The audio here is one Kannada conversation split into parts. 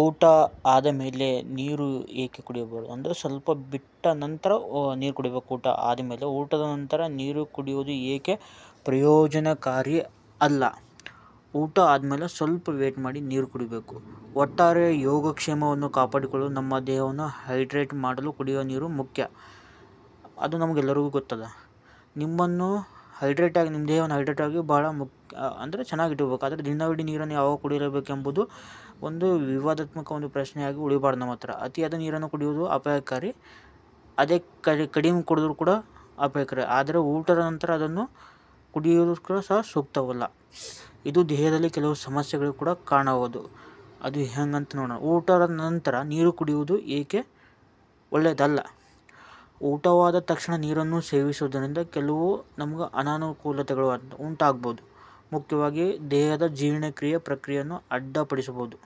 ಊಟ ಆದ ಮೇಲೆ ನೀರು ಏಕೆ ಕುಡಿಯಬಾರ್ದು ಅಂದರೆ ಸ್ವಲ್ಪ ಬಿಟ್ಟ ನಂತರ ನೀರು ಕುಡಿಬೇಕು ಊಟ ಆದ ಮೇಲೆ ಊಟದ ನಂತರ ನೀರು ಕುಡಿಯೋದು ಏಕೆ ಪ್ರಯೋಜನಕಾರಿ ಅಲ್ಲ ಊಟ ಆದಮೇಲೆ ಸ್ವಲ್ಪ ವೇಟ್ ಮಾಡಿ ನೀರು ಕುಡಿಬೇಕು ಒಟ್ಟಾರೆ ಯೋಗಕ್ಷೇಮವನ್ನು ಕಾಪಾಡಿಕೊಳ್ಳಲು ನಮ್ಮ ದೇಹವನ್ನು ಹೈಡ್ರೇಟ್ ಮಾಡಲು ಕುಡಿಯುವ ನೀರು ಮುಖ್ಯ ಅದು ನಮಗೆಲ್ಲರಿಗೂ ಗೊತ್ತದ ನಿಮ್ಮನ್ನು ಹೈಡ್ರೇಟಾಗಿ ನಿಮ್ಮ ದೇಹವನ್ನು ಹೈಡ್ರೇಟಾಗಿ ಭಾಳ ಮುಖ್ಯ ಅಂದರೆ ಚೆನ್ನಾಗಿ ಇಟ್ಕೋಬೇಕು ಆದರೆ ದಿನವಿಡೀ ನೀರನ್ನು ಯಾವಾಗ ಕುಡಿಯಲೇಬೇಕೆಂಬುದು ಒಂದು ವಿವಾದಾತ್ಮಕ ಒಂದು ಪ್ರಶ್ನೆಯಾಗಿ ಉಳಿಬಾರ್ದು ನಮ್ಮ ಹತ್ರ ಅತಿಯಾದ ನೀರನ್ನು ಕುಡಿಯುವುದು ಅಪಾಯಕಾರಿ ಅದೇ ಕಡಿಮೆ ಕುಡಿದ್ರೂ ಕೂಡ ಅಪಾಯಕಾರಿ ಆದರೆ ಊಟದ ನಂತರ ಅದನ್ನು ಕುಡಿಯೋದು ಕೂಡ ಸಹ ಸೂಕ್ತವಲ್ಲ ಇದು ದೇಹದಲ್ಲಿ ಕೆಲವು ಸಮಸ್ಯೆಗಳು ಕೂಡ ಕಾಣಬಹುದು ಅದು ಹೆಂಗಂತ ನೋಡೋಣ ಊಟದ ನಂತರ ನೀರು ಕುಡಿಯುವುದು ಏಕೆ ಒಳ್ಳೆಯದಲ್ಲ ಊಟವಾದ ತಕ್ಷಣ ನೀರನ್ನು ಸೇವಿಸುವುದರಿಂದ ಕೆಲವು ನಮ್ಗೆ ಅನಾನುಕೂಲತೆಗಳು ಉಂಟಾಗ್ಬೋದು ಮುಖ್ಯವಾಗಿ ದೇಹದ ಜೀರ್ಣಕ್ರಿಯೆ ಪ್ರಕ್ರಿಯೆಯನ್ನು ಅಡ್ಡಪಡಿಸಬಹುದು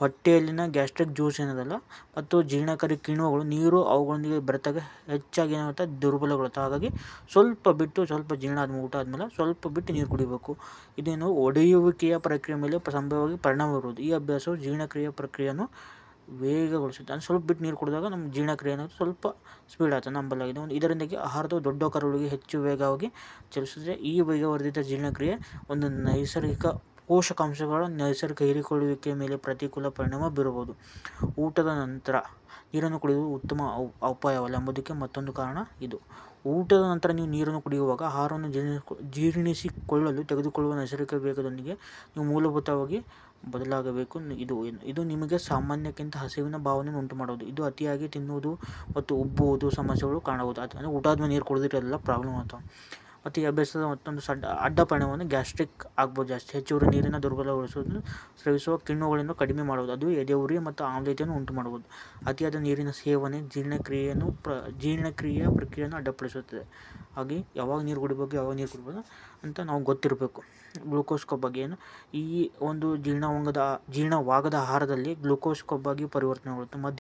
ಹೊಟ್ಟೆಯಲ್ಲಿನ ಗ್ಯಾಸ್ಟ್ರಿಕ್ ಜ್ಯೂಸ್ ಏನದಲ್ಲ ಮತ್ತು ಜೀರ್ಣಕಾರಿ ಕಿಣ್ವಗಳು ನೀರು ಅವುಗಳೊಂದಿಗೆ ಬರ್ತಾಗ ಹೆಚ್ಚಾಗಿ ಏನಾಗುತ್ತೆ ದುರ್ಬಲಗೊಳ್ಳುತ್ತೆ ಹಾಗಾಗಿ ಸ್ವಲ್ಪ ಬಿಟ್ಟು ಸ್ವಲ್ಪ ಜೀರ್ಣ ಆದ್ಮೇಲೆ ಊಟ ಆದಮೇಲೆ ಸ್ವಲ್ಪ ಬಿಟ್ಟು ನೀರು ಕುಡಿಬೇಕು ಇದೇನು ಒಡೆಯುವಿಕೆಯ ಪ್ರಕ್ರಿಯೆ ಮೇಲೆ ಸಂಭವವಾಗಿ ಪರಿಣಾಮ ಬೀರುವುದು ಈ ಅಭ್ಯಾಸವು ಜೀರ್ಣಕ್ರಿಯೆ ಪ್ರಕ್ರಿಯೆಯನ್ನು ವೇಗಗೊಳಿಸುತ್ತೆ ಅಂದರೆ ಸ್ವಲ್ಪ ಬಿಟ್ಟು ನೀರು ಕುಡಿದಾಗ ನಮ್ಮ ಜೀರ್ಣಕ್ರಿಯೆ ಅನ್ನೋದು ಸ್ವಲ್ಪ ಸ್ಪೀಡ್ ಆಗುತ್ತೆ ನಂಬಲಾಗಿದೆ ಒಂದು ಇದರಿಂದಾಗಿ ಆಹಾರದ ದೊಡ್ಡ ಕರುಳಿಗೆ ಹೆಚ್ಚು ವೇಗವಾಗಿ ಚಲಿಸಿದ್ರೆ ಈ ವೇಗವರ್ಧಿತ ಜೀರ್ಣಕ್ರಿಯೆ ಒಂದು ನೈಸರ್ಗಿಕ ಪೋಷಕಾಂಶಗಳ ನೈಸರ್ಗಿಕ ಹೀರಿಕೊಳ್ಳುವಿಕೆಯ ಮೇಲೆ ಪ್ರತಿಕೂಲ ಪರಿಣಾಮ ಬೀರಬಹುದು ಊಟದ ನಂತರ ನೀರನ್ನು ಕುಡಿಯುವುದು ಉತ್ತಮ ಉಪಾಯವಲ್ಲ ಎಂಬುದಕ್ಕೆ ಮತ್ತೊಂದು ಕಾರಣ ಇದು ಊಟದ ನಂತರ ನೀವು ನೀರನ್ನು ಕುಡಿಯುವಾಗ ಆಹಾರವನ್ನು ಜೀರ್ಣಿಸಿಕೊಳ್ಳಲು ತೆಗೆದುಕೊಳ್ಳುವ ನೈಸರ್ಗಿಕ ವೇಗದೊಂದಿಗೆ ನೀವು ಮೂಲಭೂತವಾಗಿ ಬದಲಾಗಬೇಕು ಇದು ಇದು ನಿಮಗೆ ಸಾಮಾನ್ಯಕ್ಕಿಂತ ಹಸಿವಿನ ಭಾವನೆ ಉಂಟು ಮಾಡುವುದು ಇದು ಅತಿಯಾಗಿ ತಿನ್ನುವುದು ಮತ್ತು ಉಬ್ಬುವುದು ಸಮಸ್ಯೆಗಳು ಕಾಣಬಹುದು ಅದು ಅಂದರೆ ಆದ್ಮೇಲೆ ನೀರು ಕುಡಿದ್ರೆ ಎಲ್ಲ ಪ್ರಾಬ್ಲಮ್ ಆಗ್ತವೆ ಅತಿ ಅಭ್ಯಾಸದ ಮತ್ತೊಂದು ಸಡ್ಡ ಅಡ್ಡ ಪರಿಣಾಮವನ್ನು ಗ್ಯಾಸ್ಟ್ರಿಕ್ ಆಗ್ಬೋದು ಜಾಸ್ತಿ ಹೆಚ್ಚುವರಿ ನೀರಿನ ದುರ್ಬಲಗೊಳಿಸುವುದು ಸ್ರವಿಸುವ ಕಿಣ್ಣುಗಳನ್ನು ಕಡಿಮೆ ಮಾಡುವುದು ಅದು ಎದೆ ಉರಿ ಮತ್ತು ಆಮ್ಲತೆಯನ್ನು ಉಂಟು ಮಾಡುವುದು ಅತಿಯಾದ ನೀರಿನ ಸೇವನೆ ಜೀರ್ಣಕ್ರಿಯೆಯನ್ನು ಪ್ರ ಜೀರ್ಣಕ್ರಿಯೆಯ ಪ್ರಕ್ರಿಯೆಯನ್ನು ಅಡ್ಡಪಡಿಸುತ್ತದೆ ಹಾಗೆ ಯಾವಾಗ ನೀರು ಕುಡಿಬೇಕು ಯಾವಾಗ ನೀರು ಕುಡಿಬೋದು ಅಂತ ನಾವು ಗೊತ್ತಿರಬೇಕು ಗ್ಲೂಕೋಸ್ ಕೊಬ್ಬಾಗಿ ಏನು ಈ ಒಂದು ಜೀರ್ಣವಂಗದ ಜೀರ್ಣವಾಗದ ಆಹಾರದಲ್ಲಿ ಗ್ಲೂಕೋಸ್ ಕೊಬ್ಬಾಗಿ ಪರಿವರ್ತನೆಗೊಳ್ಳುತ್ತೆ ಮದ್